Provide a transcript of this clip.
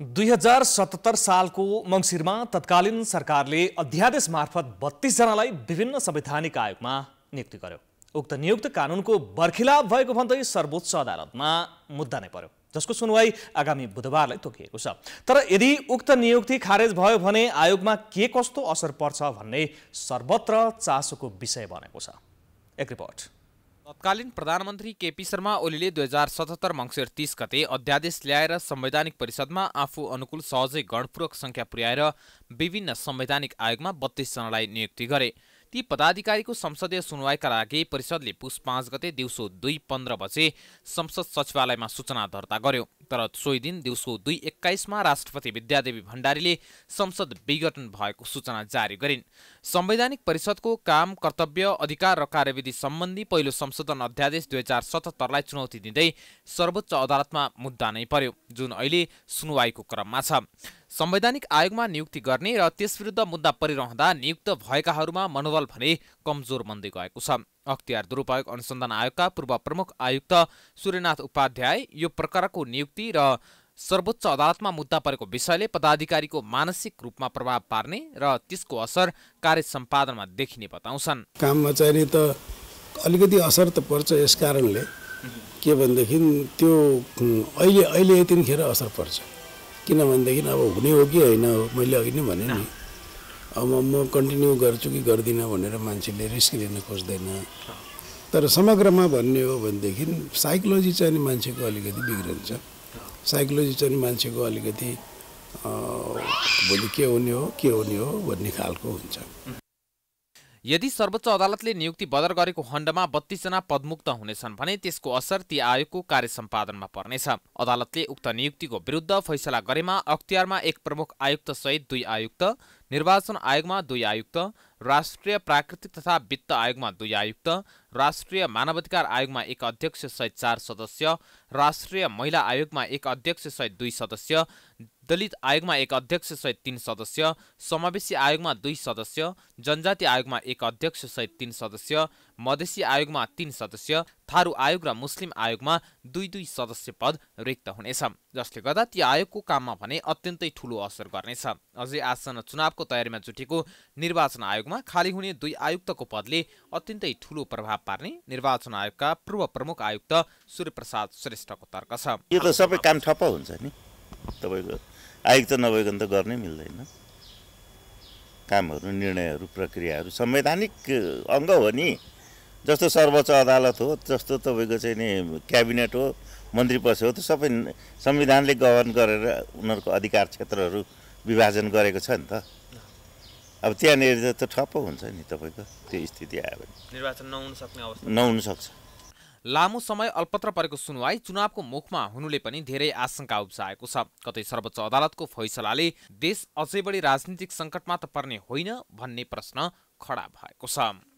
दुई हजार सतहत्तर सालको मङ्सिरमा तत्कालीन सरकारले अध्यादेश मार्फत बत्तीसजनालाई विभिन्न संवैधानिक आयोगमा नियुक्ति गर्यो उक्त नियुक्त कानुनको बर्खिलाप भएको भन्दै सर्वोच्च अदालतमा मुद्दा नै पर्यो जसको सुनवाई आगामी बुधबारलाई तोकिएको छ तर यदि उक्त नियुक्ति खारेज भयो भने आयोगमा के कस्तो असर पर्छ भन्ने सर्वत्र चासोको विषय बनेको छ एक रिपोर्ट तत्कालीन प्रधानमन्त्री केपी शर्मा ओलीले दुई हजार सतहत्तर मङ्सिर तिस गते अध्यादेश ल्याएर संवैधानिक परिषदमा आफू अनुकूल सहजै गणपूर्वक सङ्ख्या पुर्याएर विभिन्न संवैधानिक आयोगमा बत्तीसजनालाई नियुक्ति गरे ती पदाधिकारीको संसदीय सुनवाईका लागि परिषदले पुस पाँच गते दिउँसो दुई पन्ध्र बजे संसद सचिवालयमा सूचना दर्ता गर्यो तर सोही दिन दिउँसो दुई एक्काइसमा राष्ट्रपति विद्यादेवी भण्डारीले संसद विघटन भएको सूचना जारी गरिन् संवैधानिक परिषदको काम कर्तव्य अधिकार र कार्यविधि सम्बन्धी पहिलो संशोधन अध्यादेश दुई हजार सतहत्तरलाई चुनौती दिँदै सर्वोच्च अदालतमा मुद्दा नै पर्यो जुन अहिले सुनवाईको क्रममा छ संवैधानिक आयोगमा नियुक्ति गर्ने र त्यसविरुद्ध मुद्दा परिरहँदा नियुक्त भएकाहरूमा मनोबल भने कमजोर बन्दै गएको छ अख्तियार दुरुपयोग अनुसन्धान आयोगका पूर्व प्रमुख आयुक्त सूर्यनाथ उपाध्याय यो प्रकारको नियुक्ति र सर्वोच्च अदालतमा मुद्दा परेको विषयले पदाधिकारीको मानसिक रूपमा प्रभाव पार्ने र त्यसको असर कार्य सम्पादनमा देखिने बताउँछन् काममा त अलिकति असर त पर्छ यस कारणले के भनेदेखि त्यो अहिले अहिले यतिखेर असर पर्छ किनभनेदेखि अब हुने हो कि होइन हो मैले अघि नै भने नि अब म कन्टिन्यू गर्छु कि गर्दिनँ भनेर मान्छेले रिस्क लिन खोज्दैन तर समग्रमा भन्ने हो भनेदेखि साइकोलोजी चाहिँ मान्छेको अलिकति बिग्रिन्छ साइकोलोजी चाहिँ मान्छेको अलिकति भोलि के हुने हो के हुने हो भन्ने खालको हुन्छ यदि सर्वोच्च अदालतले नियुक्ति बदर गरेको खण्डमा बत्तीसजना पदमुक्त हुनेछन् भने त्यसको असर ती आयोगको कार्य सम्पादनमा पर्नेछ अदालतले उक्त नियुक्तिको विरुद्ध फैसला गरेमा अख्तियारमा एक प्रमुख आयुक्त सहित दुई आयुक्त निर्वाचन आयोगमा दुई आयुक्त राष्ट्रिय प्राकृतिक तथा वित्त आयोगमा दुई आयुक्त राष्ट्रिय मानवाधिकार आयोगमा एक अध्यक्ष सहित चार सदस्य राष्ट्रिय महिला आयोगमा एक अध्यक्ष सहित दुई सदस्य दलित आयोगमा एक अध्यक्ष सहित तीन सदस्य समावेशी आयोगमा दुई सदस्य जनजाति आयोगमा एक अध्यक्ष सहित तीन सदस्य मधेसी आयोगमा तीन सदस्य थारू आयोग र मुस्लिम आयोगमा दुई दुई सदस्य पद रिक्त हुनेछ जसले गर्दा ती आयोगको काममा भने अत्यन्तै ठूलो असर गर्नेछ अझै आसन्न चुनावको तयारीमा जुटेको निर्वाचन आयोगमा खाली हुने दुई आयुक्तको पदले अत्यन्तै ठूलो प्रभाव पार्ने निर्वाचन आयोगका पूर्व प्रमुख आयुक्त सूर्यप्रसाद श्रेष्ठको तर्क छ यो त सबै काम ठप्प हुन्छ नि तपाईँको आयुक्त नभएको त गर्नै मिल्दैन कामहरू निर्णयहरू प्रक्रियाहरू संवैधानिक अङ्ग हो नि जस्तो सर्वोच्च अदालत हो जस्तो तपाईँको चाहिँ नि क्याबिनेट हो मन्त्री परिषद हो त्यो सबै संविधानले गभर्न गरेर उनीहरूको अधिकार क्षेत्रहरू विभाजन गरेको छ नि त अब त्यहाँनिर त ठप्प हुन्छ नि तपाईँको त्यो स्थिति आयो भने निर्वाचन नहुन सक्ने अवस्था नहुन सक्छ लामो समय अल्पत्र परेको सुनवाई चुनावको मुखमा हुनुले पनि धेरै आशंका उब्जाएको छ कतै सर्वोच्च अदालतको फैसलाले देश अझै बढी राजनीतिक सङ्कटमा त पर्ने होइन भन्ने प्रश्न खडा भएको छ